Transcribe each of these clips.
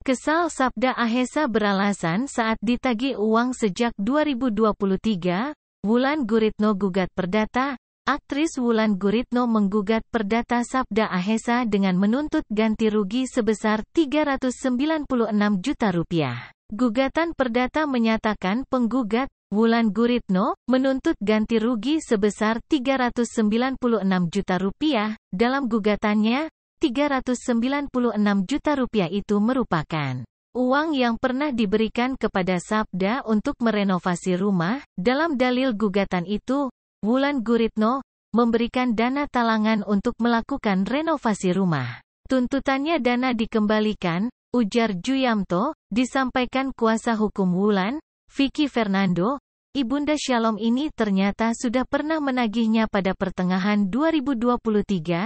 Kesal Sabda Ahesa beralasan saat ditagi uang sejak 2023, Wulan Guritno gugat perdata, aktris Wulan Guritno menggugat perdata Sabda Ahesa dengan menuntut ganti rugi sebesar 396 juta rupiah. Gugatan perdata menyatakan penggugat, Wulan Guritno, menuntut ganti rugi sebesar 396 juta rupiah, dalam gugatannya, 396 juta rupiah itu merupakan uang yang pernah diberikan kepada Sabda untuk merenovasi rumah. Dalam dalil gugatan itu, Wulan Guritno memberikan dana talangan untuk melakukan renovasi rumah. Tuntutannya dana dikembalikan, ujar Juyamto, disampaikan kuasa hukum Wulan, Vicky Fernando, Ibunda Shalom ini ternyata sudah pernah menagihnya pada pertengahan 2023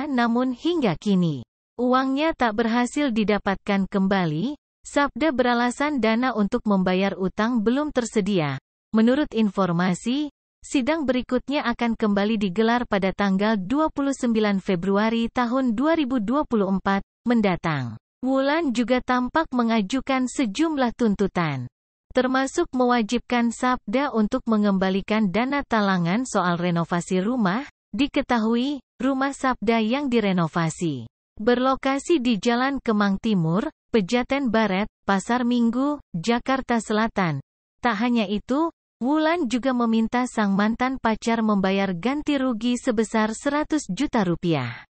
namun hingga kini. Uangnya tak berhasil didapatkan kembali, Sabda beralasan dana untuk membayar utang belum tersedia. Menurut informasi, sidang berikutnya akan kembali digelar pada tanggal 29 Februari tahun 2024 mendatang. Wulan juga tampak mengajukan sejumlah tuntutan termasuk mewajibkan Sabda untuk mengembalikan dana talangan soal renovasi rumah, diketahui, rumah Sabda yang direnovasi. Berlokasi di Jalan Kemang Timur, Pejaten Barat, Pasar Minggu, Jakarta Selatan. Tak hanya itu, Wulan juga meminta sang mantan pacar membayar ganti rugi sebesar 100 juta rupiah.